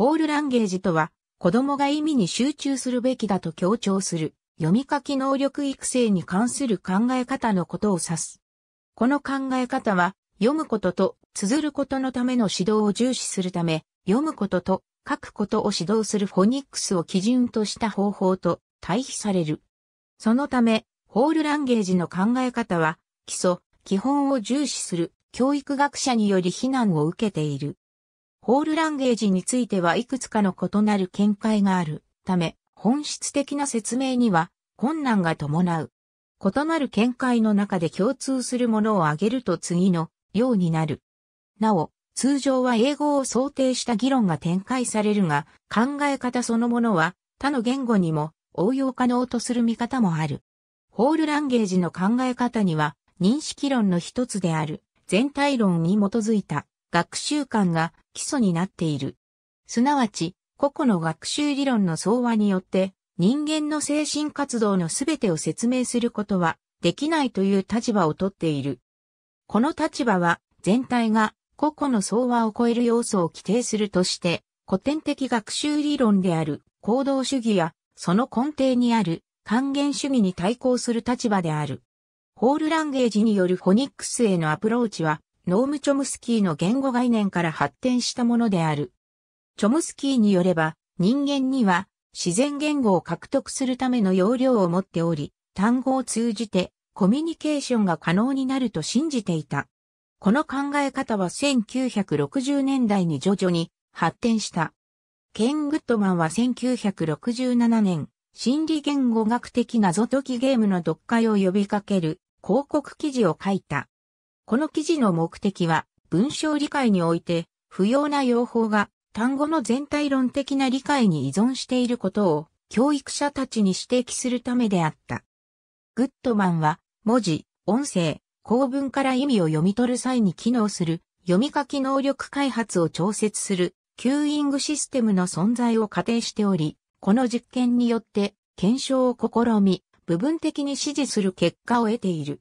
ホールランゲージとは、子供が意味に集中するべきだと強調する、読み書き能力育成に関する考え方のことを指す。この考え方は、読むことと綴ることのための指導を重視するため、読むことと書くことを指導するフォニックスを基準とした方法と対比される。そのため、ホールランゲージの考え方は、基礎、基本を重視する教育学者により非難を受けている。ホールランゲージについてはいくつかの異なる見解があるため、本質的な説明には困難が伴う。異なる見解の中で共通するものを挙げると次のようになる。なお、通常は英語を想定した議論が展開されるが、考え方そのものは他の言語にも応用可能とする見方もある。ホールランゲージの考え方には認識論の一つである全体論に基づいた学習観が基礎になっている。すなわち、個々の学習理論の相和によって、人間の精神活動のすべてを説明することは、できないという立場をとっている。この立場は、全体が個々の相和を超える要素を規定するとして、古典的学習理論である行動主義や、その根底にある還元主義に対抗する立場である。ホールランゲージによるフォニックスへのアプローチは、ノーム・チョムスキーの言語概念から発展したものである。チョムスキーによれば、人間には自然言語を獲得するための要領を持っており、単語を通じてコミュニケーションが可能になると信じていた。この考え方は1960年代に徐々に発展した。ケン・グッドマンは1967年、心理言語学的謎解きゲームの読解を呼びかける広告記事を書いた。この記事の目的は、文章理解において、不要な用法が単語の全体論的な理解に依存していることを教育者たちに指摘するためであった。グッドマンは文字、音声、構文から意味を読み取る際に機能する読み書き能力開発を調節するキューイングシステムの存在を仮定しており、この実験によって検証を試み、部分的に指示する結果を得ている。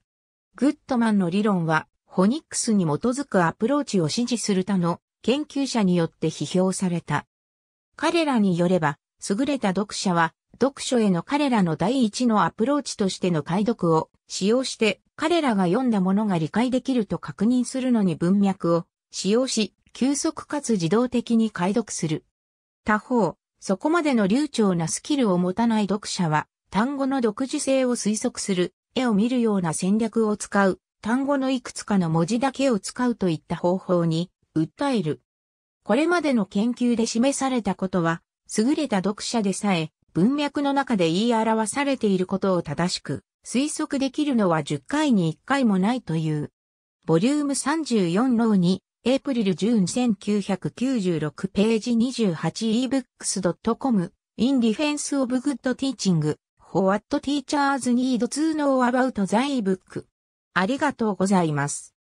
グッドマンの理論はホニックスに基づくアプローチを支持する他の研究者によって批評された。彼らによれば、優れた読者は、読書への彼らの第一のアプローチとしての解読を使用して、彼らが読んだものが理解できると確認するのに文脈を使用し、急速かつ自動的に解読する。他方、そこまでの流暢なスキルを持たない読者は、単語の独自性を推測する、絵を見るような戦略を使う、単語のいくつかの文字だけを使うといった方法に訴える。これまでの研究で示されたことは、優れた読者でさえ文脈の中で言い表されていることを正しく推測できるのは10回に1回もないという。ボリューム34の2、エイプリル・ジューン1996ページ 28ebooks.com インディフェンスオブグッドティーチング for what teachers need to know about the book ありがとうございます。